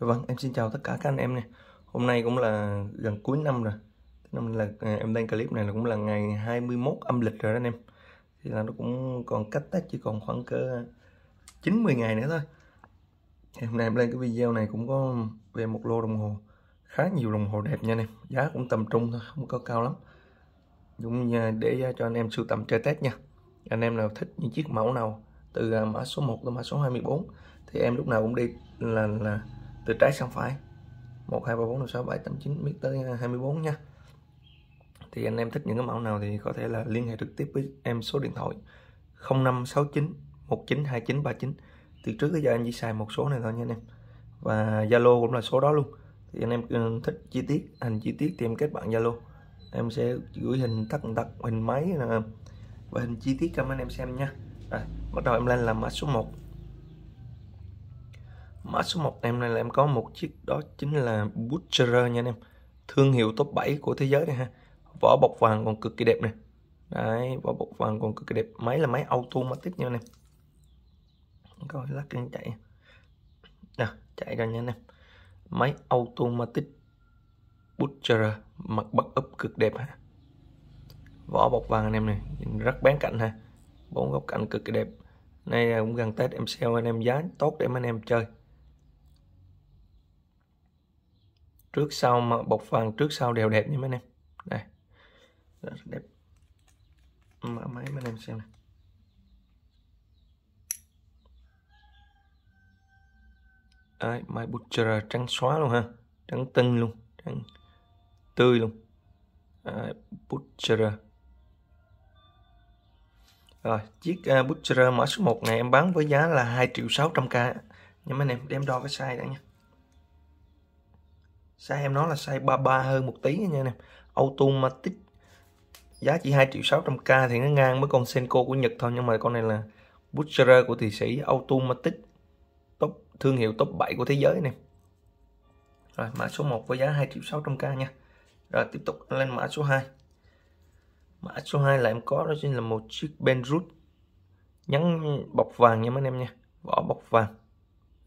Vâng, em xin chào tất cả các anh em nè Hôm nay cũng là gần cuối năm rồi Năm là à, em đang clip này là cũng là ngày 21 âm lịch rồi đó anh em Thì là nó cũng còn cách Tết chỉ còn khoảng cỡ 90 ngày nữa thôi Hôm nay em lên cái video này cũng có về một lô đồng hồ Khá nhiều đồng hồ đẹp nha anh em Giá cũng tầm trung thôi, không có cao lắm Cũng để cho anh em sưu tầm chơi Tết nha Anh em nào thích những chiếc mẫu nào từ à, mã số 1 tới mã số 24 thì em lúc nào cũng đi là là từ trái sang phải 1 2 3 4 5 6 7 8 9 mít tới 24 à, nha thì anh em thích những cái mẫu nào thì có thể là liên hệ trực tiếp với em số điện thoại 0569 192939 từ trước tới giờ anh chỉ xài một số này thôi nha anh em và Zalo cũng là số đó luôn thì anh em ừ, thích chi tiết hình chi tiết thì em kết bạn Zalo em sẽ gửi hình tắt tắt hình máy à, và hình chi tiết cho anh em xem nha rồi bắt đầu em lên làm mã số 1 Mã số 1 em này là em có một chiếc đó chính là Butcher nha anh em Thương hiệu top 7 của thế giới này ha Vỏ bọc vàng còn cực kỳ đẹp này Đấy, vỏ bọc vàng còn cực kỳ đẹp Máy là máy automatic nha anh em Coi lắc anh chạy Nè, chạy ra nha anh em Máy automatic Butcher Mặt bật úp cực đẹp ha Vỏ bọc vàng anh em này Rất bán cạnh ha bốn góc cạnh cực kỳ đẹp nay cũng gần tết em sale anh em giá tốt để anh em chơi trước sau mà bọc phần trước sau đều đẹp nha mấy anh em đây rất đẹp mở máy mấy anh em xem này Đấy, mai butcher trắng xóa luôn ha trắng tinh luôn trắng tươi luôn Đấy, butcher rồi chiếc uh, butcher mở số 1 này em bán với giá là 2 triệu 600 k nhưng mấy anh em đem đo cái size đã nha size em nó là size 33 hơn một tí nha nè automatic giá chỉ 2 triệu 600k thì nó ngang với con Senko của Nhật thôi nhưng mà con này là Butcher của Thụy Sĩ automatic top thương hiệu top 7 của thế giới này rồi mã số 1 với giá 2 triệu 600k nha rồi tiếp tục lên mã số 2 mã số 2 là em có đó chính là một chiếc Benrut nhắn bọc vàng nha mấy anh em nha vỏ bọc vàng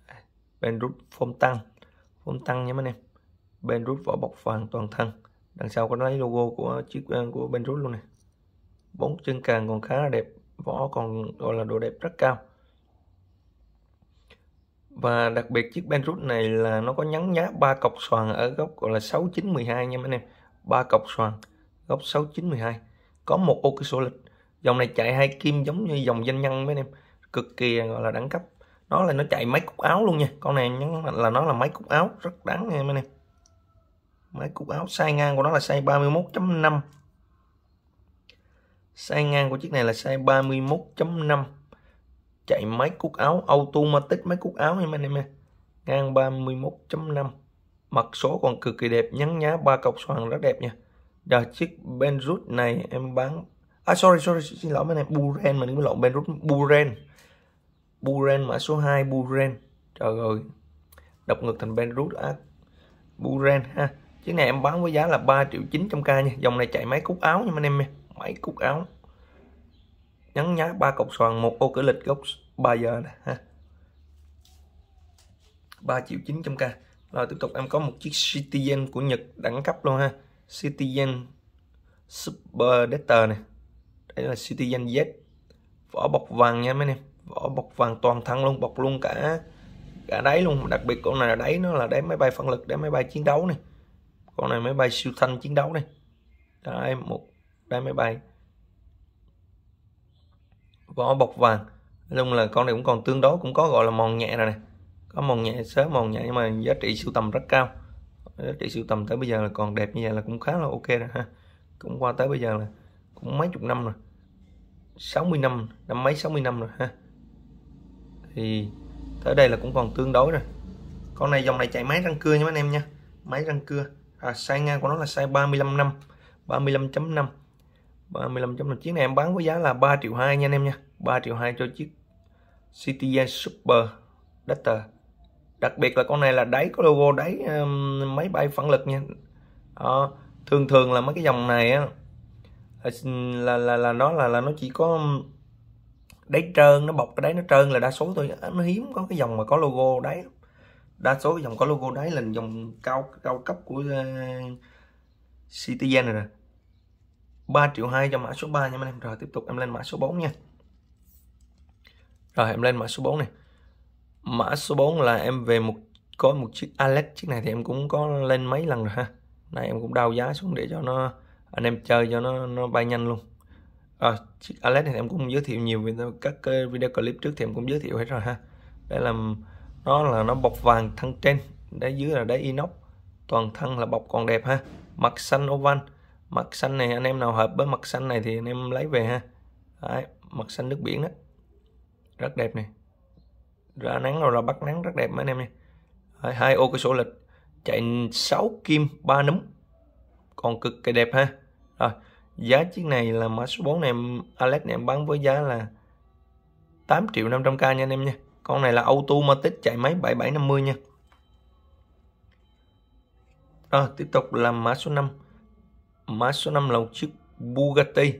à, Benrut phom tăng phom tăng nha mấy anh em bên rút vỏ bọc vàng toàn thân đằng sau có lấy logo của chiếc ờ, của bên rút luôn này bốn chân càng còn khá là đẹp vỏ còn gọi là độ đẹp rất cao và đặc biệt chiếc Benrus này là nó có nhắn nhá ba cọc xoàn ở góc gọi là 6912 nha mấy anh em ba cọc xoàn góc 6912 có một ô cửa sổ lịch dòng này chạy hai kim giống như dòng danh nhân mấy anh em cực kỳ ờ, gọi là đẳng cấp nó là nó chạy máy cúc áo luôn nha con này nhấn là nó là máy cúc áo rất đáng nha mấy anh em Máy cúc áo size ngang của nó là size 31.5 Size ngang của chiếc này là size 31.5 Chạy máy cúc áo automatic máy cúc áo nha anh em nha Ngang 31.5 Mặt số còn cực kỳ đẹp nhắn nhá ba cọc xoàn rất đẹp nha Giờ chiếc Benrut này em bán À sorry sorry xin lỗi mấy này Buren mình mới lộn Benrut Buren Buren mã số 2 Buren Trời ơi Đọc ngược thành Benrut á Buren ha chiếc này em bán với giá là 3 triệu 900 k nha dòng này chạy máy cúc áo nha anh em nha máy cúc áo nhắn nhá ba cọc xoàn một ô cửa lịch gốc 3 giờ nè ha 3 triệu 900 k rồi tiếp tục em có một chiếc Citizen của Nhật đẳng cấp luôn ha Citizen Super Data này đây là Citizen Z vỏ bọc vàng nha mấy em vỏ bọc vàng toàn thân luôn bọc luôn cả cả đáy luôn đặc biệt con này là đáy nó là đáy máy bay phân lực đáy máy bay chiến đấu này con này máy bay siêu thanh chiến đấu này đây một đây máy bay vỏ bọc vàng nói là con này cũng còn tương đối cũng có gọi là mòn nhẹ rồi này có mòn nhẹ sớm mòn nhẹ nhưng mà giá trị sưu tầm rất cao giá trị sưu tầm tới bây giờ là còn đẹp như vậy là cũng khá là ok rồi ha cũng qua tới bây giờ là cũng mấy chục năm rồi 60 năm năm mấy 60 năm rồi ha thì tới đây là cũng còn tương đối rồi con này dòng này chạy máy răng cưa nha mấy anh em nha máy răng cưa à, size ngang của nó là size 35 năm 35.5 35.5 chiếc này em bán với giá là 3 triệu 2 nha anh em nha 3 triệu 2 cho chiếc Citizen Super Duster đặc biệt là con này là đáy có logo đáy um, máy bay phản lực nha đó. thường thường là mấy cái dòng này á là là là nó là là nó chỉ có um, đáy trơn nó bọc cái đáy nó trơn là đa số thôi nó hiếm có cái dòng mà có logo đáy đa số dòng có logo đáy là dòng cao cao cấp của uh, Citizen này nè 3 triệu 2 cho mã số 3 nha anh em rồi tiếp tục em lên mã số 4 nha rồi em lên mã số 4 này mã số 4 là em về một có một chiếc Alex chiếc này thì em cũng có lên mấy lần rồi ha này em cũng đào giá xuống để cho nó anh em chơi cho nó nó bay nhanh luôn à, chiếc Alex này em cũng giới thiệu nhiều về các ờ, video clip trước thì em cũng giới thiệu hết rồi ha để làm nó là nó bọc vàng thân trên đá dưới là đá inox toàn thân là bọc còn đẹp ha mặt xanh oval mặt xanh này anh em nào hợp với mặt xanh này thì anh em lấy về ha Đấy, mặt xanh nước biển đó rất đẹp này ra nắng rồi là bắt nắng rất đẹp mấy anh em nha Đấy, hai ô cái sổ lịch chạy 6 kim 3 núm còn cực kỳ đẹp ha rồi giá chiếc này là mã số 4 này Alex này em bán với giá là 8 triệu 500k nha anh em nha con này là automatic chạy máy 7750 nha rồi à, tiếp tục là mã số 5 mã số 5 là một chiếc Bugatti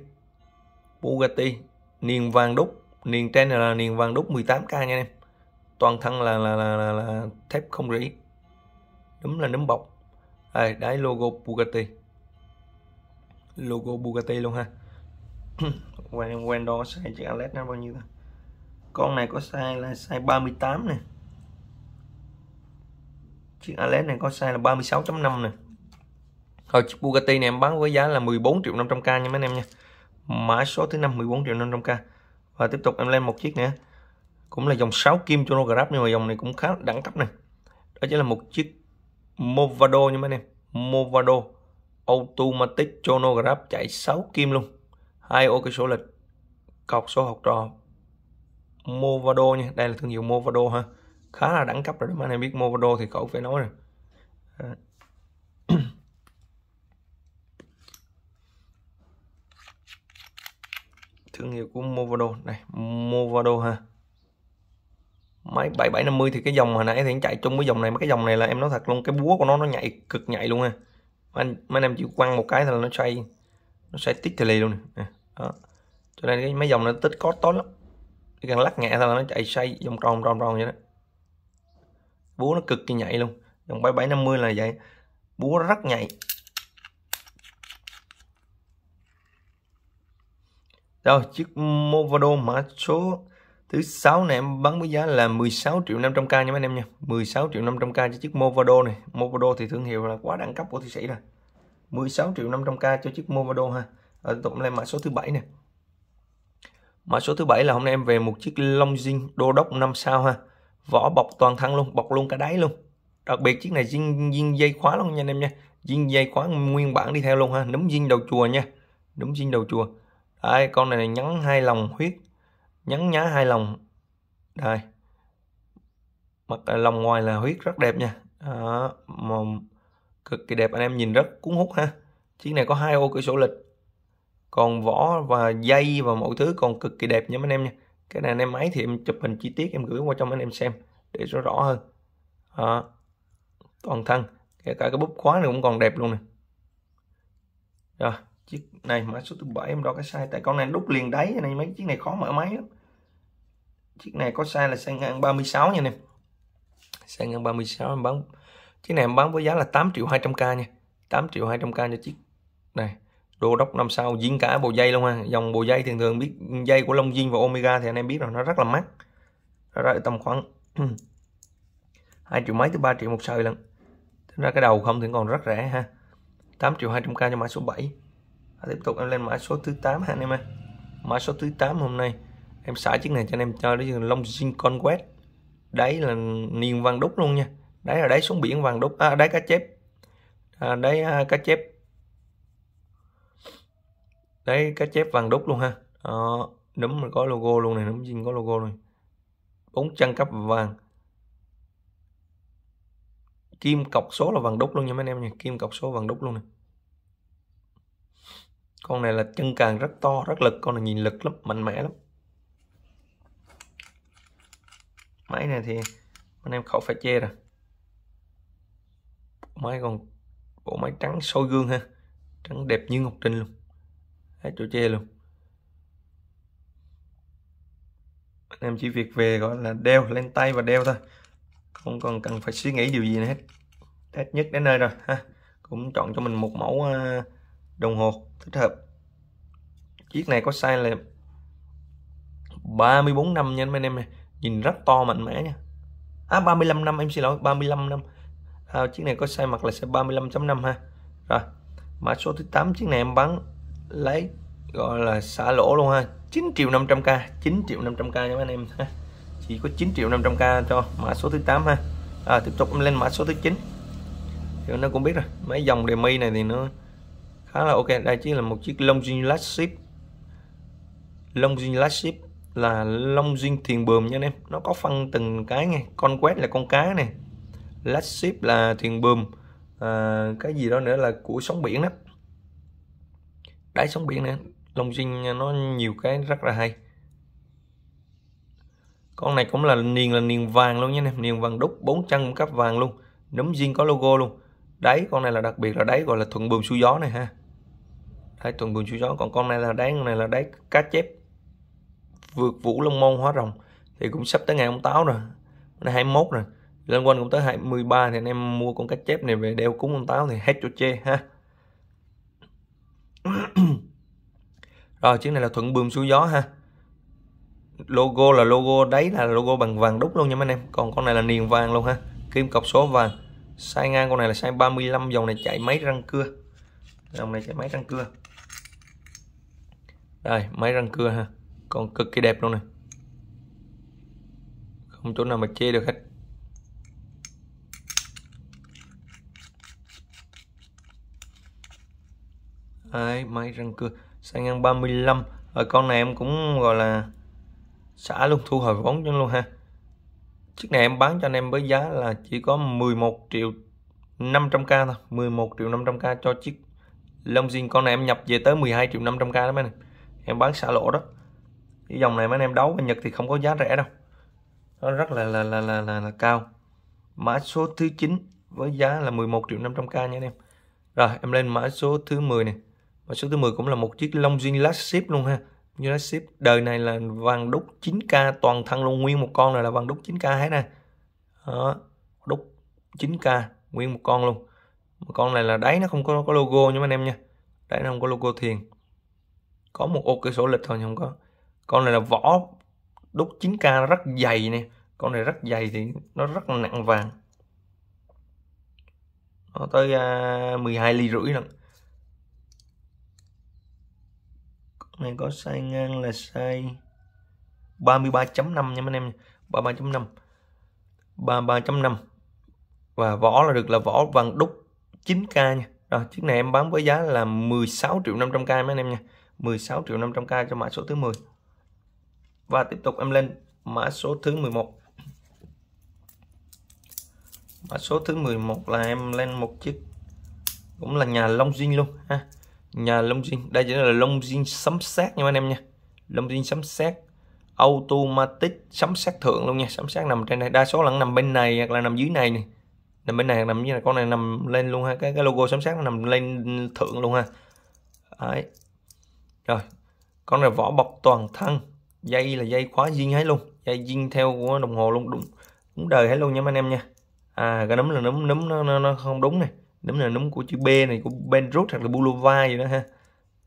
Bugatti niền vàng đúc niền trên này là niền vàng đúc 18k nha anh em toàn thân là là, là, là, là thép không rỉ đúng là nấm bọc à, đây đấy logo Bugatti logo Bugatti luôn ha quen quen đó xài chiếc Alex nó bao nhiêu ta con này có size là size 38 nè chiếc Alex này có size là 36.5 nè rồi chiếc Bugatti này em bán với giá là 14 triệu 500k nha mấy anh em nha mã số thứ năm 14 triệu 500k và tiếp tục em lên một chiếc nữa cũng là dòng 6 kim cho grab nhưng mà dòng này cũng khá đẳng cấp này đó chính là một chiếc Movado nha mấy anh em Movado Automatic Chronograph chạy 6 kim luôn hai ô cái số lịch cọc số học trò Movado nha đây là thương hiệu Movado ha khá là đẳng cấp rồi đó anh em biết Movado thì khỏi phải nói rồi thương hiệu của Movado này Movado ha máy 7750 thì cái dòng hồi nãy thì chạy chung với dòng này mà cái dòng này là em nói thật luôn cái búa của nó nó nhạy cực nhạy luôn ha anh mấy anh em chịu quăng một cái thì là nó xoay nó xoay tích thì lì luôn nè đó cho nên cái mấy dòng nó tích có tốt lắm cái cần lắc nhẹ thôi là nó chạy xoay vòng tròn tròn tròn vậy đó búa nó cực kỳ nhạy luôn dòng 7750 là vậy búa rất nhạy rồi chiếc Movado mã số thứ sáu này em bán với giá là 16 triệu 500k nha mấy anh em nha 16 triệu 500k cho chiếc Movado này Movado thì thương hiệu là quá đẳng cấp của Thụy Sĩ rồi 16 triệu 500k cho chiếc Movado ha rồi tiếp lên mã số thứ bảy này Mã số thứ bảy là hôm nay em về một chiếc Longines đô đốc 5 sao ha. Vỏ bọc toàn thân luôn, bọc luôn cả đáy luôn. Đặc biệt chiếc này zin, zin dây khóa luôn nha anh em nha. Zin dây khóa nguyên bản đi theo luôn ha, núm zin đầu chùa nha. Núm zin đầu chùa. Đây, con này, này nhắn hai lòng huyết. Nhắn nhá hai lòng. Đây. Mặt à, lòng ngoài là huyết rất đẹp nha. Đó, mà cực kỳ đẹp anh em nhìn rất cuốn hút ha. Chiếc này có hai ô cửa sổ lịch còn vỏ và dây và mọi thứ còn cực kỳ đẹp nha mấy anh em nha cái này anh em máy thì em chụp hình chi tiết em gửi qua trong anh em xem để cho rõ hơn à, toàn thân kể cả cái búp khóa này cũng còn đẹp luôn nè rồi chiếc này mã số thứ bảy em đo cái sai tại con này đúc liền đáy này mấy chiếc này khó mở máy lắm chiếc này có sai là size ngang 36 nha anh em size ngang 36 em bán chiếc này em bán với giá là 8 triệu 200k nha 8 triệu 200k cho chiếc này đô đốc năm sau diễn cả bộ dây luôn ha dòng bộ dây thường thường biết dây của Long Dinh và Omega thì anh em biết rồi nó rất là mắc nó ra tầm khoảng hai triệu mấy tới 3 triệu một sợi lần Thế ra cái đầu không thì còn rất rẻ ha 8 triệu 200k cho mã số 7 à, tiếp tục em lên mã số thứ 8 ha anh em ha mã số thứ 8 hôm nay em xả chiếc này cho anh em cho đấy Long Dinh Conquest đấy là niên vàng đúc luôn nha đấy là đáy xuống biển vàng đúc à, đấy cá chép à, đấy à, cá chép đấy cá chép vàng đúc luôn ha đó, nấm có logo luôn này nấm dinh có logo này bốn chân cấp vàng kim cọc số là vàng đúc luôn nha mấy anh em nha kim cọc số vàng đúc luôn này con này là chân càng rất to rất lực con này nhìn lực lắm mạnh mẽ lắm máy này thì anh em khẩu phải che rồi máy còn bộ máy trắng soi gương ha trắng đẹp như ngọc trinh luôn hết chỗ che luôn anh em chỉ việc về gọi là đeo lên tay và đeo thôi không còn cần phải suy nghĩ điều gì nữa hết test nhất đến nơi rồi ha cũng chọn cho mình một mẫu ờ, đồng hồ thích hợp chiếc này có size là 34 năm nha anh em này nhìn rất to mạnh mẽ nha à 35 năm em xin lỗi 35 năm à, chiếc này có size mặt là size 35.5 ha rồi mã số thứ 8 chiếc này em bán lấy gọi là xả lỗ luôn ha 9 triệu 500k 9 triệu 500k cho anh em ha chỉ có 9 triệu 500k cho mã số thứ 8 ha à, tiếp tục lên mã số thứ 9 thì nó cũng biết rồi mấy dòng đề mi này thì nó khá là ok đây chỉ là một chiếc Longines flagship Longines flagship là Longines thuyền bờm nha anh em nó có phân từng cái nghe con quét là con cá này flagship là thuyền bờm à, cái gì đó nữa là của sóng biển đó đáy sóng biển nữa lông dinh nó nhiều cái rất là hay con này cũng là niền là niền vàng luôn nha em niền vàng đúc bốn chân cũng cấp vàng luôn nấm riêng có logo luôn đáy con này là đặc biệt là đáy gọi là thuận buồm xuôi gió này ha đấy thuận buồm xuôi gió còn con này là đáy con này là đáy cá chép vượt vũ long môn hóa rồng thì cũng sắp tới ngày ông táo rồi nay 21 rồi lên quanh cũng tới 23 thì anh em mua con cá chép này về đeo cúng ông táo thì hết cho chê ha rồi ờ, chiếc này là thuận buồm xuôi gió ha logo là logo đấy là logo bằng vàng đúc luôn nha mấy anh em còn con này là niền vàng luôn ha kim cọc số vàng sai ngang con này là size 35 dòng này chạy máy răng cưa dòng này chạy máy răng cưa đây máy răng cưa ha còn cực kỳ đẹp luôn này không chỗ nào mà chê được hết Đấy, máy răng cưa sang ngang 35 rồi con này em cũng gọi là xả luôn thu hồi vốn cho luôn ha chiếc này em bán cho anh em với giá là chỉ có 11 triệu 500k thôi 11 triệu 500k cho chiếc lông Longines con này em nhập về tới 12 triệu 500k đó mấy này em bán xả lỗ đó cái dòng này mấy anh em đấu bên Nhật thì không có giá rẻ đâu nó rất là là là là là, là cao mã số thứ 9 với giá là 11 triệu 500k nha anh em rồi em lên mã số thứ 10 này và số thứ 10 cũng là một chiếc Longines ship luôn ha. ship đời này là vàng đúc 9K toàn thân luôn, nguyên một con này là vàng đúc 9K hết nè. Đó, đúc 9K nguyên một con luôn. Một con này là đáy nó không có, có logo nha anh em nha. Đáy nó không có logo thiền. Có một ô cửa sổ lịch thôi nhưng không có. Con này là vỏ đúc 9K nó rất dày nè. Con này rất dày thì nó rất là nặng vàng nó tới uh, à, 12 ly rưỡi nè này có size ngang là size 33.5 nha mấy anh em 33.5 33.5 và vỏ là được là vỏ vàng đúc 9k nha đó, chiếc này em bán với giá là 16 triệu 500k mấy anh em nha 16 triệu 500k cho mã số thứ 10 và tiếp tục em lên mã số thứ 11 mã số thứ 11 là em lên một chiếc cũng là nhà Long Dinh luôn ha nhà Longjin đây chính là Longjin sấm sét nha anh em nha Longjin sấm sét automatic sấm sét thượng luôn nha sấm sét nằm trên này đa số là nằm bên này hoặc là nằm dưới này này nằm bên này nằm như là con này nằm lên luôn ha cái cái logo sấm sét nằm lên thượng luôn ha đấy rồi con này vỏ bọc toàn thân dây là dây khóa zin hết luôn dây zin theo của đồng hồ luôn đúng đúng đời hết luôn nha anh em nha à cái nấm là nấm nấm nó, nó, nó không đúng này nấm này nấm của chữ B này của Benrut hoặc là Bulova gì đó ha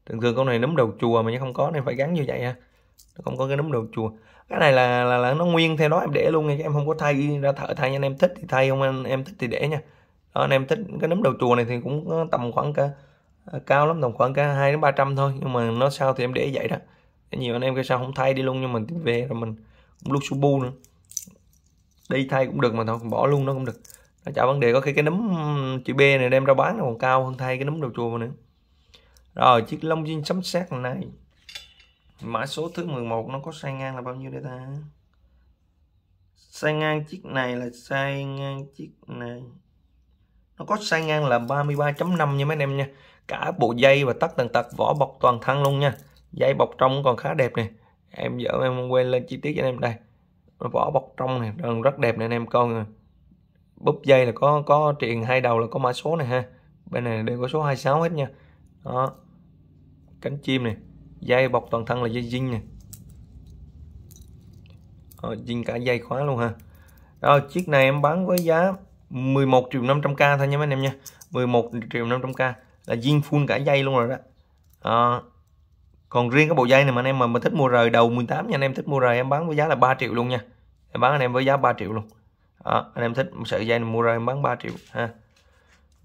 thường thường con này nấm đầu chùa mà không có nên phải gắn như vậy ha nó không có cái nấm đầu chùa cái này là, là là nó nguyên theo đó em để luôn nha chứ em không có thay ra thợ thay anh em thích thì thay không anh em thích thì để nha đó, anh em thích cái nấm đầu chùa này thì cũng tầm khoảng cả à, cao lắm tầm khoảng cả hai đến ba trăm thôi nhưng mà nó sao thì em để vậy đó nhiều anh em cái sao không thay đi luôn nhưng mình về rồi mình cũng lúc su bu nữa đi thay cũng được mà thôi bỏ luôn nó cũng được nó chả vấn đề có khi cái nấm chữ B này đem ra bán nó còn cao hơn thay cái nấm đầu chùa nữa rồi chiếc lông viên sấm sét này mã số thứ 11 nó có sai ngang là bao nhiêu đây ta sai ngang chiếc này là sai ngang chiếc này nó có sai ngang là 33.5 nha mấy anh em nha cả bộ dây và tất tần tật vỏ bọc toàn thân luôn nha dây bọc trong còn khá đẹp nè em dở em quên lên chi tiết cho anh em đây vỏ bọc trong này rất đẹp nè anh em coi rồi búp dây là có có truyền hai đầu là có mã số này ha bên này đều có số 26 hết nha đó cánh chim này dây bọc toàn thân là dây zin này zin cả dây khóa luôn ha rồi chiếc này em bán với giá 11 triệu 500k thôi nha mấy anh em nha 11 triệu 500k là zin full cả dây luôn rồi đó à, còn riêng cái bộ dây này mà anh em mà, mà thích mua rời đầu 18 nha anh em thích mua rời em bán với giá là 3 triệu luôn nha em bán anh em với giá 3 triệu luôn đó, anh em thích một sợi dây này mua ra em bán 3 triệu ha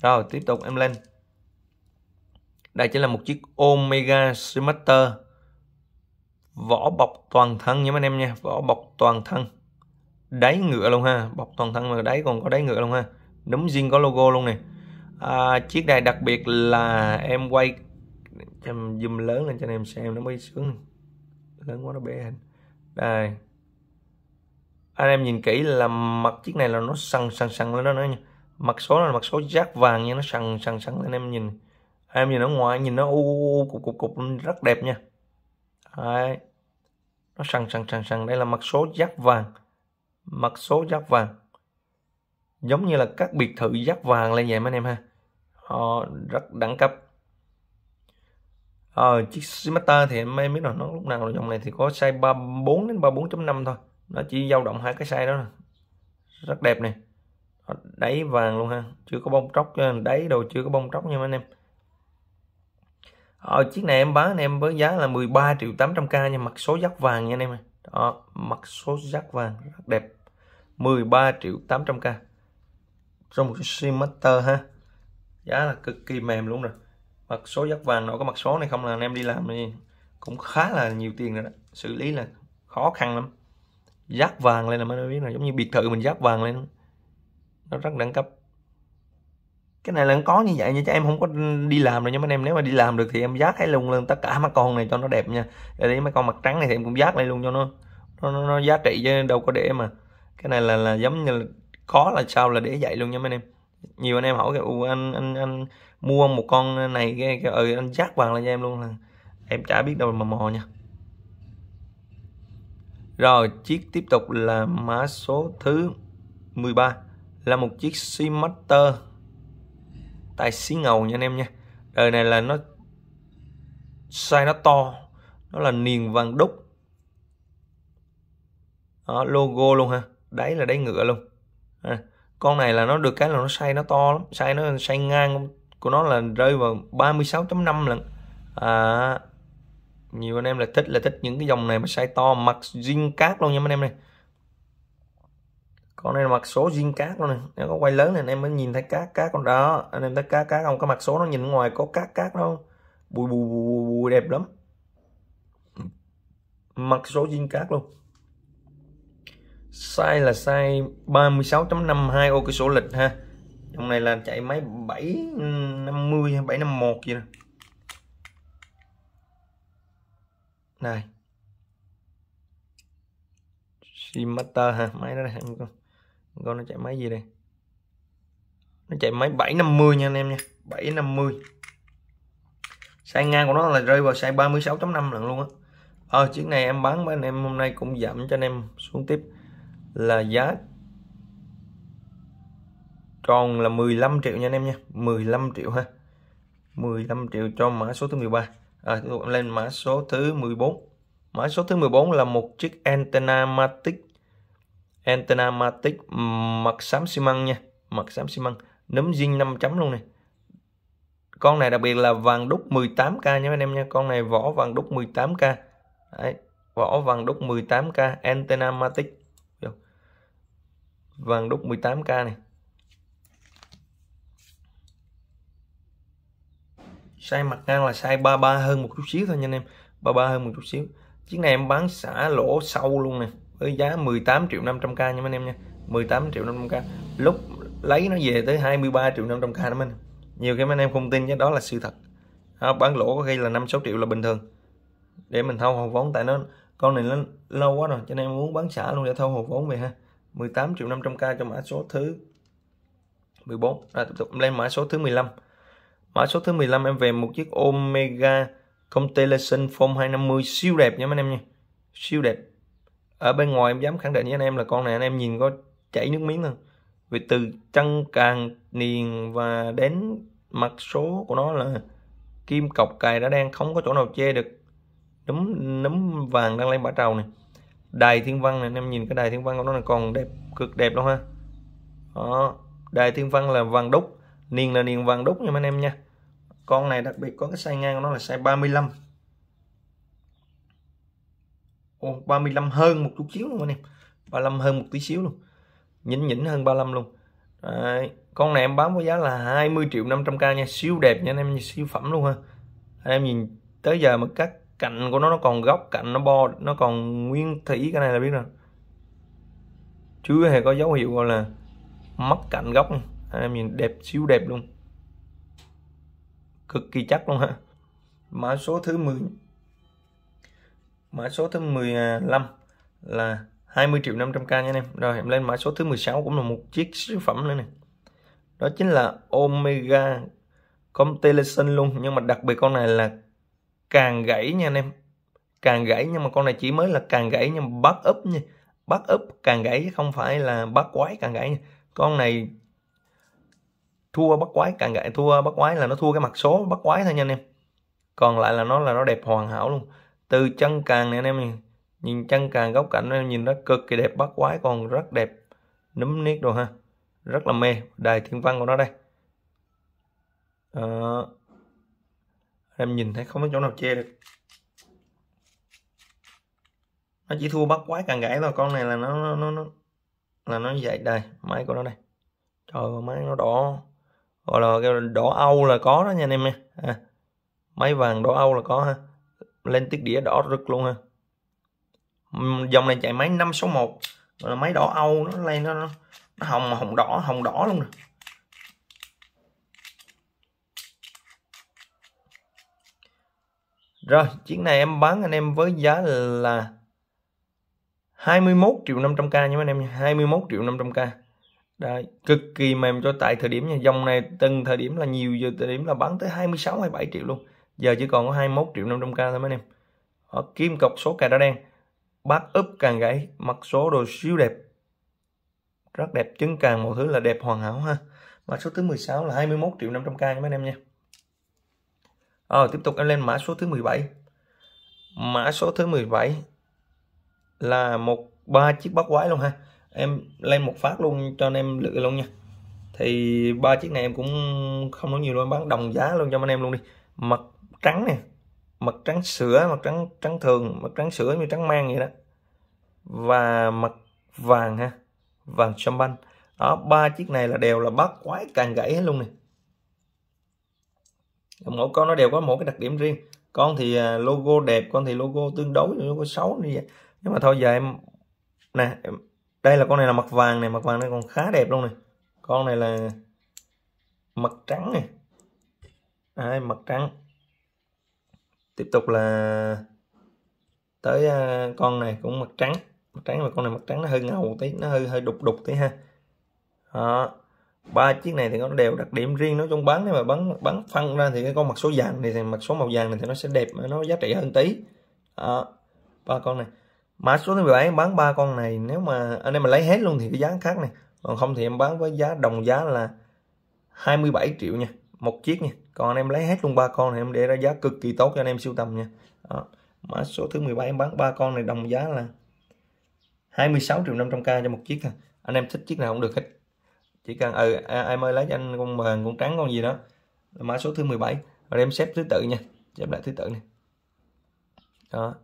rồi tiếp tục em lên đây chính là một chiếc Omega Smarter vỏ bọc toàn thân nhé anh em nha vỏ bọc toàn thân đáy ngựa luôn ha bọc toàn thân mà đáy còn có đáy ngựa luôn ha núm riêng có logo luôn nè à, chiếc này đặc biệt là em quay em zoom lớn lên cho anh em xem nó mới sướng lớn quá nó bé hình đây anh em nhìn kỹ là mặt chiếc này là nó sần sần sần lên đó nữa nha mặt số là mặt số giác vàng nha nó sần sần sần anh em nhìn anh em nhìn ở ngoài nhìn nó u, u, cục cục cục rất đẹp nha Đấy. nó sần sần sần sần đây là mặt số giác vàng mặt số giác vàng giống như là các biệt thự giác vàng lên vậy mấy anh em ha họ ờ, rất đẳng cấp ờ, chiếc Simata thì em biết rồi nó lúc nào dòng này thì có size 34 đến 34.5 thôi nó chỉ dao động hai cái size đó rất đẹp này đáy vàng luôn ha chưa có bông tróc đáy đồ chưa có bông tróc nha anh em ờ, chiếc này em bán em với giá là 13 triệu 800k nha mặt số dắt vàng nha anh em đó mặt số dắt vàng rất đẹp 13 triệu 800k trong một cái sim master ha giá là cực kỳ mềm luôn rồi mặt số dắt vàng nó có mặt số này không là anh em đi làm thì cũng khá là nhiều tiền rồi đó xử lý là khó khăn lắm rác vàng lên là mới biết là giống như biệt thự mình rác vàng lên nó rất đẳng cấp cái này là có như vậy nha chứ em không có đi làm rồi nhưng mà em nếu mà đi làm được thì em giác hết luôn lên tất cả mấy con này cho nó đẹp nha để đấy mấy con mặt trắng này thì em cũng giác lại luôn cho nó nó, nó, nó giá trị chứ đâu có để mà cái này là là giống như là khó là sao là để vậy luôn nha mấy em nhiều anh em hỏi kìa anh anh anh mua một con này cái, cái ừ, anh giác vàng lên cho em luôn là em chả biết đâu mà mò nha rồi chiếc tiếp tục là mã số thứ 13 là một chiếc Seamaster tài xí ngầu nha anh em nha. Đời này là nó size nó to, nó là niền vàng đúc. Đó, logo luôn ha, đáy là đáy ngựa luôn. À, con này là nó được cái là nó size nó to lắm, size nó size ngang của nó là rơi vào 36.5 lần. À nhiều anh em là thích là thích những cái dòng này mà size to mặc zin cát luôn nha anh em này con này là mặt số zin cát luôn này nếu có quay lớn thì anh em mới nhìn thấy cát cát con đó anh em thấy cát cát không có mặt số nó nhìn ngoài có cát cát đâu bùi bùi bùi, bùi đẹp lắm mặt số zin cát luôn size là size 36.52 ô cái số lịch ha trong này là chạy máy 750 751 gì đó. này sim ha máy đó đây con con nó chạy máy gì đây nó chạy máy 750 nha anh em nha 750 sai ngang của nó là rơi vào size 36.5 lần luôn á ờ chiếc này em bán với anh em hôm nay cũng giảm cho anh em xuống tiếp là giá tròn là 15 triệu nha anh em nha 15 triệu ha 15 triệu cho mã số thứ 13 À, tiếp tục lên mã số thứ 14. Mã số thứ 14 là một chiếc antenna Matic. Antenna Matic mặt xám xi măng nha. Mặt xám xi măng. Nấm zin 5 chấm luôn này. Con này đặc biệt là vàng đúc 18K nha anh em nha. Con này vỏ vàng đúc 18K. Đấy. Vỏ vàng đúc 18K. Antenna Matic. Vàng đúc 18K này. size mặt ngang là size 33 hơn một chút xíu thôi nha anh em 33 hơn một chút xíu chiếc này em bán xả lỗ sâu luôn nè với giá 18 triệu 500k nha anh em nha 18 triệu 500k lúc lấy nó về tới 23 triệu 500k đó mình nhiều cái anh em không tin nhé đó là sự thật đó, bán lỗ có khi là 5 6 triệu là bình thường để mình thâu hồ vốn tại nó con này nó lâu quá rồi cho nên em muốn bán xả luôn để thâu hồ vốn về ha 18 triệu 500k cho mã số thứ 14 à, tiếp tục lên mã số thứ 15 Mã số thứ 15 em về một chiếc Omega Constellation Form 250 siêu đẹp nha mấy anh em nha. Siêu đẹp. Ở bên ngoài em dám khẳng định với anh em là con này anh em nhìn có chảy nước miếng thôi. Vì từ chân càng niền và đến mặt số của nó là kim cọc cài đã đang không có chỗ nào che được. nấm nấm vàng đang lên bả trầu này. Đài thiên văn này anh em nhìn cái đài thiên văn của nó là còn đẹp cực đẹp luôn ha. Đó, đài thiên văn là vàng đúc Niền là niền vàng đúc nha anh em nha con này đặc biệt có cái size ngang của nó là size 35 Ồ, 35 hơn một chút xíu luôn anh em 35 hơn một tí xíu luôn nhỉnh nhỉnh hơn 35 luôn Đấy. con này em bán với giá là 20 triệu 500k nha siêu đẹp nha anh em siêu phẩm luôn ha anh em nhìn tới giờ mà các cạnh của nó nó còn góc cạnh nó bo nó còn nguyên thủy cái này là biết rồi chưa hề có dấu hiệu gọi là mất cạnh góc này à, nhìn đẹp xíu đẹp luôn cực kỳ chắc luôn ha mã số thứ 10 mã số thứ 15 là 20 triệu 500k nha anh em rồi em lên mã số thứ 16 cũng là một chiếc siêu phẩm nữa này đó chính là Omega Competition luôn nhưng mà đặc biệt con này là càng gãy nha anh em càng gãy nhưng mà con này chỉ mới là càng gãy nhưng mà bắt úp nha bắt úp càng gãy chứ không phải là bắt quái càng gãy nha. con này thua bắt quái càng gãy thua bắt quái là nó thua cái mặt số bắt quái thôi nha anh em còn lại là nó là nó đẹp hoàn hảo luôn từ chân càng này anh em nhìn, nhìn chân càng góc cạnh em nhìn nó cực kỳ đẹp bắt quái còn rất đẹp nấm niết đồ ha rất là mê đài thiên văn của nó đây à, em nhìn thấy không có chỗ nào che được nó chỉ thua bắt quái càng gãy thôi con này là nó nó nó, nó là nó dậy đây máy của nó đây trời ơi máy nó đỏ gọi là cái đỏ Âu là có đó nha anh em nha à, máy vàng đỏ Âu là có ha lên tiết đĩa đỏ rực luôn ha dòng này chạy máy 561 là máy đỏ Âu nó lên nó, nó hồng hồng đỏ hồng đỏ luôn rồi, Rồi, chiếc này em bán anh em với giá là 21 triệu 500k nha anh em nha, 21 triệu 500k. Đấy, cực kỳ mềm cho tại thời điểm này dòng này từng thời điểm là nhiều giờ thời điểm là bán tới 26 27 triệu luôn giờ chỉ còn có 21 triệu 500k thôi mấy anh em họ kim cọc số cài đá đen bác úp càng gãy mặt số đồ siêu đẹp rất đẹp chứng càng một thứ là đẹp hoàn hảo ha mã số thứ 16 là 21 triệu 500k nha mấy anh em nha ờ, tiếp tục em lên mã số thứ 17 mã số thứ 17 là một ba chiếc bát quái luôn ha em lên một phát luôn cho anh em lựa luôn nha thì ba chiếc này em cũng không nói nhiều luôn em bán đồng giá luôn cho anh em luôn đi mặt trắng nè mặt trắng sữa mặt trắng trắng thường mặt trắng sữa như trắng mang vậy đó và mặt vàng ha vàng champagne đó ba chiếc này là đều là bát quái càng gãy hết luôn này mỗi con nó đều có một cái đặc điểm riêng con thì à, logo đẹp con thì logo tương đối logo xấu như vậy nhưng mà thôi giờ em nè em, đây là con này là mặt vàng này mặt vàng này còn khá đẹp luôn này con này là mặt trắng này Đấy, mặt trắng tiếp tục là tới à, con này cũng mặt trắng mặt trắng mà con này mặt trắng nó hơi ngầu tí nó hơi hơi đục đục tí ha đó ba chiếc này thì nó đều đặc điểm riêng nó trong bán nếu mà bắn bắn phân ra thì cái con mặt số vàng này thì mặt số màu vàng này thì nó sẽ đẹp nó giá trị hơn tí đó. ba con này mã số thứ 17 bán ba con này nếu mà anh em mà lấy hết luôn thì cái giá khác này còn không thì em bán với giá đồng giá là 27 triệu nha một chiếc nha còn anh em lấy hết luôn ba con thì em để ra giá cực kỳ tốt cho anh em siêu tầm nha Đó. mã số thứ 17 em bán ba con này đồng giá là 26 triệu 500k cho một chiếc thôi anh em thích chiếc nào cũng được hết chỉ cần ừ à, em ơi lấy cho anh con vàng con trắng con gì đó là mã số thứ 17 rồi em xếp thứ tự nha xếp lại thứ tự này đó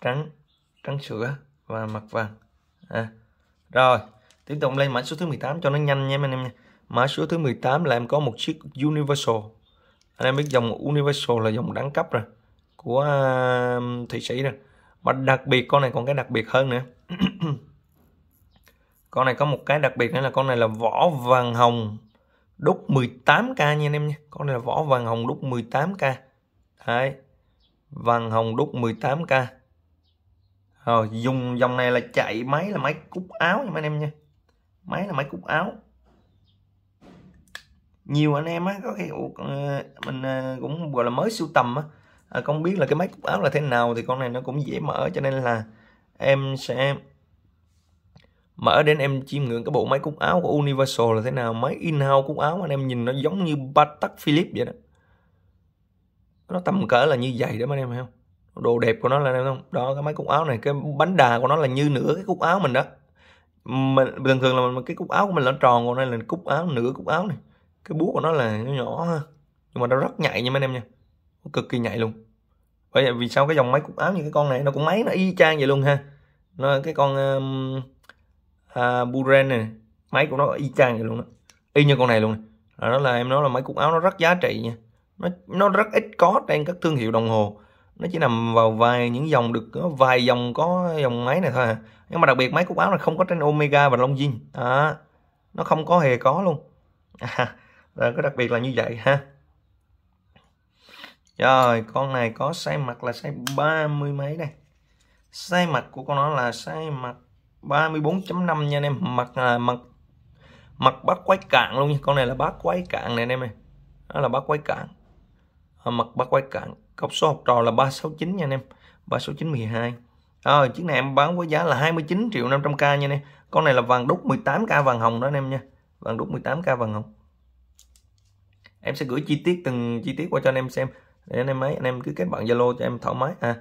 trắng trắng sữa và mặt vàng à. rồi tiếp tục lên mã số thứ 18 cho nó nhanh nha anh em nha mã số thứ 18 là em có một chiếc Universal anh em biết dòng Universal là dòng đẳng cấp rồi của uh, sĩ rồi mà đặc biệt con này còn cái đặc biệt hơn nữa con này có một cái đặc biệt nữa là con này là vỏ vàng hồng đúc 18k nha anh em nha con này là vỏ vàng hồng đúc 18k đấy vàng hồng đúc 18k rồi ờ, dùng dòng này là chạy máy là máy cúc áo nha anh em nha máy là máy cúc áo nhiều anh em á có khi ờ, mình ờ, cũng gọi là mới sưu tầm á à, không biết là cái máy cúc áo là thế nào thì con này nó cũng dễ mở cho nên là em sẽ mở đến em chiêm ngưỡng cái bộ máy cúc áo của Universal là thế nào máy in house cúc áo anh em nhìn nó giống như Patek Philippe vậy đó nó tầm cỡ là như vậy đó anh em hiểu không đồ đẹp của nó là không đó cái mấy cúc áo này cái bánh đà của nó là như nửa cái cúc áo mình đó mình thường thường là mình, cái cúc áo của mình là tròn còn đây là cúc áo nửa cúc áo này cái búa của nó là nó nhỏ ha nhưng mà nó rất nhạy nha mấy anh em nha cực kỳ nhạy luôn bởi vậy vì sao cái dòng máy cúc áo như cái con này nó cũng máy nó y chang vậy luôn ha nó cái con um, uh, Buren này máy của nó y chang vậy luôn đó y như con này luôn này. Rồi đó là em nói là máy cúc áo nó rất giá trị nha nó nó rất ít có trên các thương hiệu đồng hồ nó chỉ nằm vào vài những dòng được vài dòng có dòng máy này thôi à. nhưng mà đặc biệt máy cúc áo là không có trên omega và long jean à, nó không có hề có luôn à, cái đặc biệt là như vậy ha Trời, con này có size mặt là size 30 mấy đây. Size mặt của con nó là size mặt 34.5 nha anh em. Mặt là mặt mặt bát quái cạn luôn nha. Con này là bát quái cạn này anh em ơi. Đó là bát quái cạn. Ờ, mặt bát quái cạn cọc số học trò là 369 nha anh em 36912 à, ờ, chiếc này em bán với giá là 29 triệu 500k nha anh em con này là vàng đúc 18k vàng hồng đó anh em nha vàng đúc 18k vàng hồng em sẽ gửi chi tiết từng chi tiết qua cho anh em xem để anh em ấy anh em cứ kết bạn zalo cho em thoải mái à,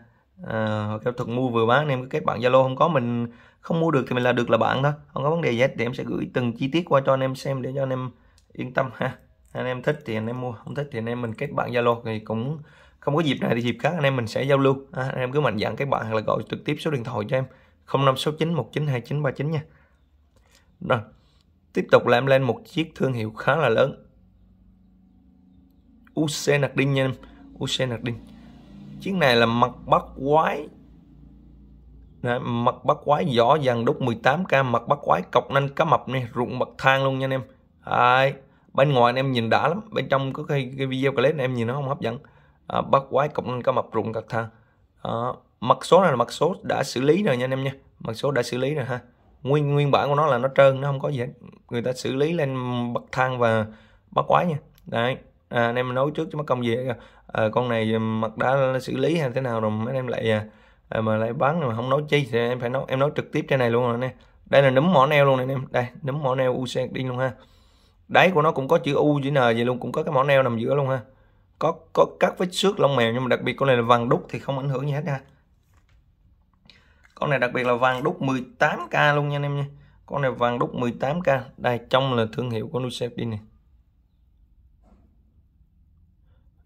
à hoặc thuật mua vừa bán anh em cứ kết bạn zalo không có mình không mua được thì mình là được là bạn thôi không có vấn đề gì hết thì em sẽ gửi từng chi tiết qua cho anh em xem để cho anh em yên tâm ha anh em thích thì anh em mua không thích thì anh em mình kết bạn zalo thì cũng không có dịp này thì dịp khác anh em mình sẽ giao lưu à, anh em cứ mạnh dạn các bạn hoặc là gọi trực tiếp số điện thoại cho em 0569 192939 nha rồi tiếp tục làm lên một chiếc thương hiệu khá là lớn UC Nạc Đinh nha em UC Nạc Đinh chiếc này là mặt bắt quái Đấy, mặt bắt quái giỏ dàn đúc 18k mặt bắt quái cọc nanh cá mập này rụng bậc thang luôn nha anh em Đấy. bên ngoài anh em nhìn đã lắm bên trong có cái, cái video clip này em nhìn nó không hấp dẫn À, bắt quái cộng nên có mập rụng các thang à, mặt số này là mặt số đã xử lý rồi nha anh em nha mặt số đã xử lý rồi ha nguyên nguyên bản của nó là nó trơn nó không có gì hết người ta xử lý lên bậc thang và bắt quái nha đấy à, anh em nói trước cho mắc công gì à, con này mặt đã xử lý hay thế nào rồi anh em lại à, à mà lại bán mà không nói chi thì em phải nói em nói trực tiếp trên này luôn rồi nè đây là nấm mỏ neo luôn này anh em đây nấm mỏ neo u UCD luôn ha đáy của nó cũng có chữ U chữ N vậy luôn cũng có cái mỏ neo nằm giữa luôn ha có có các vết xước lông mèo nhưng mà đặc biệt con này là vàng đúc thì không ảnh hưởng gì hết nha con này đặc biệt là vàng đúc 18k luôn nha anh em nha con này vàng đúc 18k đây trong là thương hiệu của đi này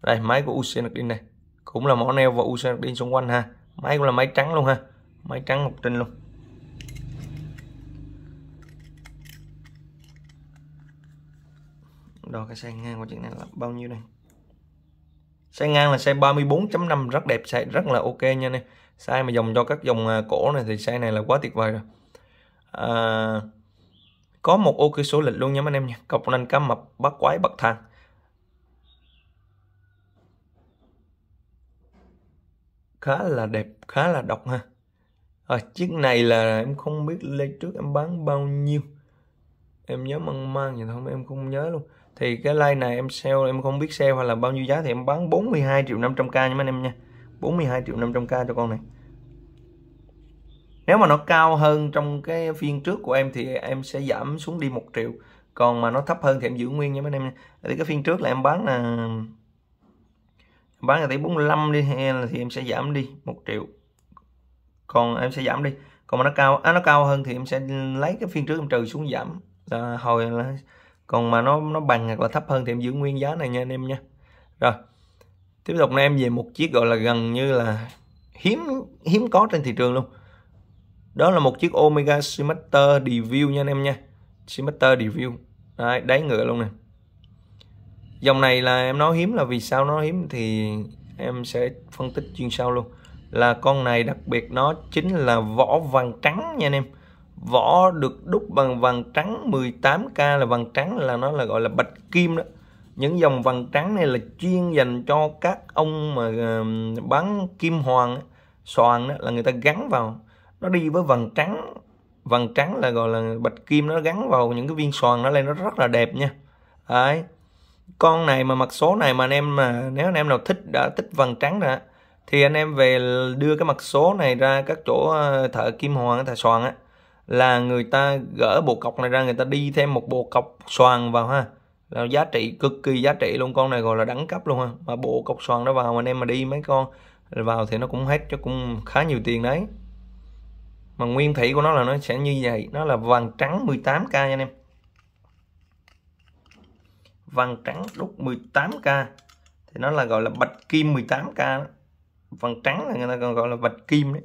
đây máy của đi này cũng là mỏ neo và đi xung quanh ha máy cũng là máy trắng luôn ha máy trắng ngọc trinh luôn đo cái xe ngang của chiếc này là bao nhiêu đây size ngang là size 34.5 rất đẹp size rất là ok nha nè size mà dòng cho các dòng à, cổ này thì size này là quá tuyệt vời rồi à, có một ok số lịch luôn nha anh em nha cọc nành cá mập bắt quái bậc thang khá là đẹp khá là độc ha à, chiếc này là em không biết lấy trước em bán bao nhiêu em nhớ mang mang vậy thôi em không nhớ luôn thì cái like này em sell em không biết sell hay là bao nhiêu giá thì em bán 42 triệu 500k nha mấy anh em nha 42 triệu 500k cho con này nếu mà nó cao hơn trong cái phiên trước của em thì em sẽ giảm xuống đi một triệu còn mà nó thấp hơn thì em giữ nguyên nha mấy anh em nha thì cái phiên trước là em bán là bán là tới 45 đi hay là thì em sẽ giảm đi một triệu còn em sẽ giảm đi còn mà nó cao à, nó cao hơn thì em sẽ lấy cái phiên trước em trừ xuống giảm là hồi là còn mà nó nó bằng hoặc là thấp hơn thì em giữ nguyên giá này nha anh em nha rồi tiếp tục này em về một chiếc gọi là gần như là hiếm hiếm có trên thị trường luôn đó là một chiếc Omega Symmeter Review nha anh em nha Symmeter Review đấy, đáy ngựa luôn nè dòng này là em nói hiếm là vì sao nó hiếm thì em sẽ phân tích chuyên sâu luôn là con này đặc biệt nó chính là vỏ vàng trắng nha anh em vỏ được đúc bằng vàng trắng 18K là vàng trắng là nó là gọi là bạch kim đó những dòng vàng trắng này là chuyên dành cho các ông mà bán kim hoàng xoàn đó, là người ta gắn vào nó đi với vàng trắng vàng trắng là gọi là bạch kim nó gắn vào những cái viên xoàn nó lên nó rất là đẹp nha đấy con này mà mặt số này mà anh em mà nếu anh em nào thích đã thích vàng trắng rồi thì anh em về đưa cái mặt số này ra các chỗ ờ, thợ kim hoàng thợ xoàn á là người ta gỡ bộ cọc này ra người ta đi thêm một bộ cọc xoàn vào ha là giá trị cực kỳ giá trị luôn con này gọi là đẳng cấp luôn ha mà bộ cọc xoàn đó vào mà anh em mà đi mấy con vào thì nó cũng hết cho cũng khá nhiều tiền đấy mà nguyên thủy của nó là nó sẽ như vậy nó là vàng trắng 18k nha anh em vàng trắng đúc 18k thì nó là gọi là bạch kim 18k vàng trắng là người ta còn gọi là bạch kim đấy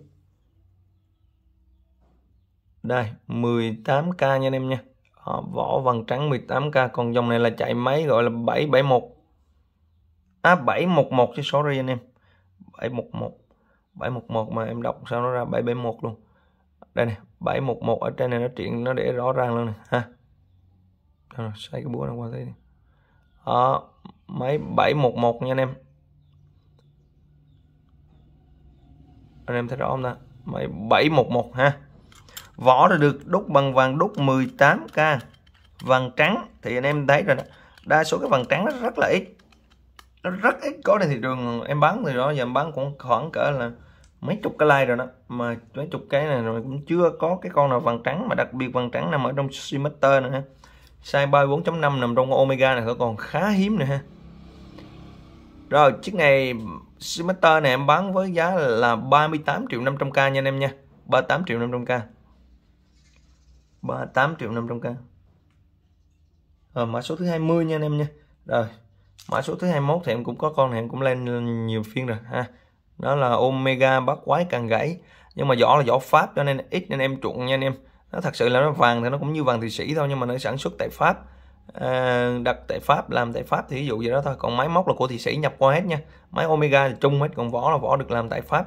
đây 18k nha anh em nha Đó, ờ, vỏ vàng trắng 18k còn dòng này là chạy máy gọi là 771 à 711 chứ sorry anh em 711 711 mà em đọc sao nó ra 771 luôn đây này 711 ở trên này nó chuyện nó để rõ ràng luôn này ha rồi, xoay cái búa này qua đây đi. Đó, máy 711 nha anh em anh em thấy rõ không ta máy 711 ha vỏ thì được đúc bằng vàng đúc 18k vàng trắng thì anh em thấy rồi đó đa số cái vàng trắng nó rất là ít nó rất ít có trên thị trường em bán thì đó giờ em bán cũng khoảng cỡ là mấy chục cái like rồi đó mà mấy chục cái này rồi cũng chưa có cái con nào vàng trắng mà đặc biệt vàng trắng nằm ở trong simister nữa ha size 34.5 nằm trong omega này còn khá hiếm nữa ha rồi chiếc này simister này em bán với giá là 38 triệu 500k nha anh em nha 38 triệu 500k 38 triệu 500k rồi ờ, mã số thứ 20 nha anh em nha rồi mã số thứ 21 thì em cũng có con này em cũng lên nhiều phiên rồi ha đó là Omega bát quái càng gãy nhưng mà vỏ là vỏ Pháp cho nên ít nên em chuộng nha anh em nó thật sự là nó vàng thì nó cũng như vàng thị sĩ thôi nhưng mà nó sản xuất tại Pháp à, đặt tại Pháp làm tại Pháp thì ví dụ vậy đó thôi còn máy móc là của thị sĩ nhập qua hết nha máy Omega là chung hết còn vỏ là vỏ được làm tại Pháp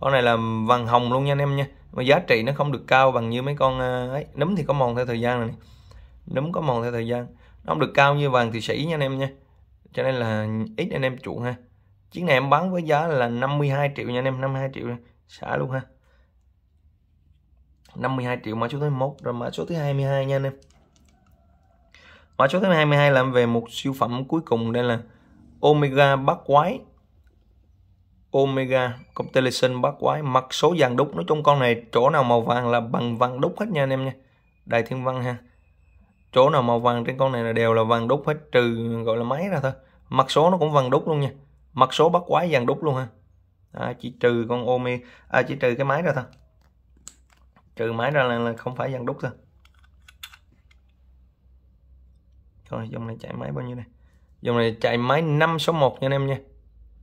con này là vàng hồng luôn nha anh em nha mà giá trị nó không được cao bằng như mấy con ờ, ấy nấm thì có mòn theo thời gian này nấm có mòn theo thời gian nó không được cao như vàng thì sĩ nha anh em nha cho nên là ít anh em chuộng ha chiếc này em bán với giá là 52 triệu nha anh em 52 triệu nha. xả luôn ha 52 triệu mã số thứ 1 rồi mã số thứ 22 nha anh em mã số thứ 22 là về một siêu phẩm cuối cùng đây là Omega bát quái Omega, con Teleson bác quái mặt số vàng đúc nói chung con này chỗ nào màu vàng là bằng vàng đúc hết nha anh em nha Đại Thiên Văn ha chỗ nào màu vàng trên con này là đều là vàng đúc hết trừ gọi là máy ra thôi mặt số nó cũng vàng đúc luôn nha mặt số bát quái vàng đúc luôn ha à, chỉ trừ con Omega, à, chỉ trừ cái máy ra thôi trừ máy ra là, là không phải vàng đúc thôi rồi dòng này chạy máy bao nhiêu này dòng này chạy máy 5 số 1 nha anh em nha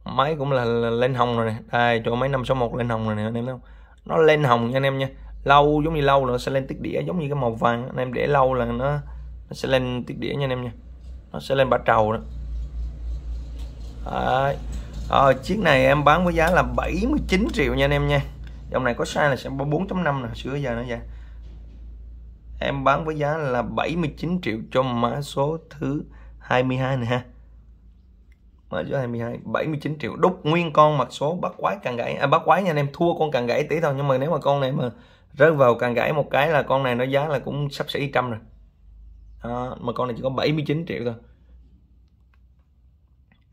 máy cũng là lên hồng rồi nè đây chỗ máy 561 lên hồng rồi nè anh em thấy không nó lên hồng nha anh em nha lâu giống như lâu là nó sẽ lên tiết đĩa giống như cái màu vàng anh em để lâu là nó nó sẽ lên tiết đĩa nha anh em nha nó sẽ lên bả trầu đó Đấy. Ờ, chiếc này em bán với giá là 79 triệu nha anh em nha dòng này có sai là sẽ 4.5 nè sửa giờ nữa vậy em bán với giá là 79 triệu cho mã số thứ 22 này ha mã số 22 79 triệu đúc nguyên con mặt số bắt quái càng gãy à, bắt quái nha anh em thua con càng gãy tí thôi nhưng mà nếu mà con này mà rớt vào càng gãy một cái là con này nó giá là cũng sắp xỉ trăm rồi à, mà con này chỉ có 79 triệu thôi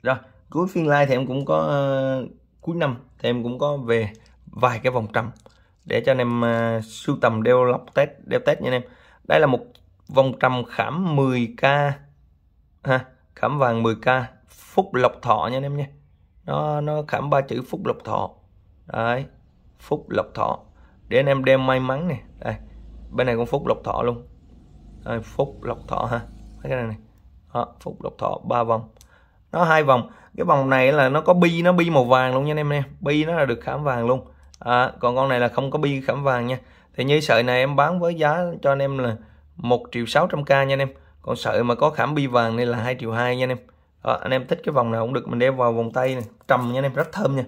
rồi cuối phiên live thì em cũng có uh, cuối năm thì em cũng có về vài cái vòng trăm để cho anh em uh, sưu tầm đeo lọc test đeo test nha anh em đây là một vòng trầm khảm 10k ha khảm vàng 10k phúc lộc thọ nha anh em nha nó nó khảm ba chữ phúc lộc thọ đấy phúc lộc thọ để anh em đem may mắn này đây bên này con phúc lộc thọ luôn đây, phúc lộc thọ ha cái này này đó, phúc lộc thọ ba vòng nó hai vòng cái vòng này là nó có bi nó bi màu vàng luôn nha anh em nha bi nó là được khảm vàng luôn à, còn con này là không có bi khảm vàng nha thì như sợi này em bán với giá cho anh em là một triệu sáu trăm k nha anh em còn sợi mà có khảm bi vàng này là hai triệu hai nha anh em đó, anh em thích cái vòng nào cũng được mình đeo vào vòng tay này trầm nha anh em rất thơm nha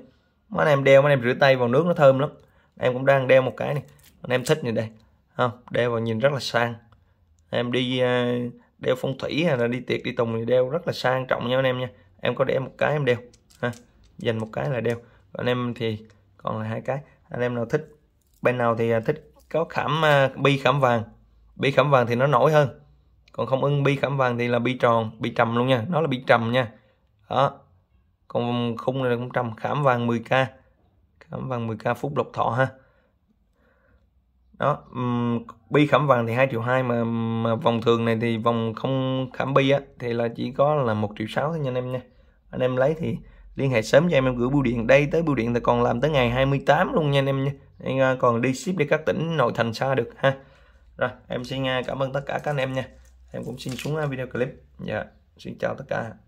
mà anh em đeo mà anh em rửa tay vào nước nó thơm lắm em cũng đang đeo một cái này anh em thích như đây không đeo vào nhìn rất là sang em đi ờ, đeo phong thủy hay là đi tiệc đi tùng thì đeo rất là sang trọng nha anh em nha em có để một cái em đeo ha dành một cái là đeo còn anh em thì còn lại hai cái anh em nào thích bên nào thì ờ, thích có khảm ờ, bi khảm vàng bi khảm vàng thì nó nổi hơn còn không ưng bi khảm vàng thì là bi tròn bi trầm luôn nha nó là bi trầm nha đó còn khung này là cũng trầm khảm vàng 10k khảm vàng 10k phúc lộc thọ ha đó bi khảm vàng thì 2 triệu 2 mà, mà vòng thường này thì vòng không khảm bi á thì là chỉ có là 1 triệu 6 thôi nha anh em nha anh em lấy thì liên hệ sớm cho em em gửi bưu điện đây tới bưu điện thì còn làm tới ngày 28 luôn nha anh em nha em à, còn đi ship đi các tỉnh nội thành xa được ha rồi em xin à, cảm ơn tất cả các anh em nha em cũng xin xuống uh, video clip dạ xin chào tất cả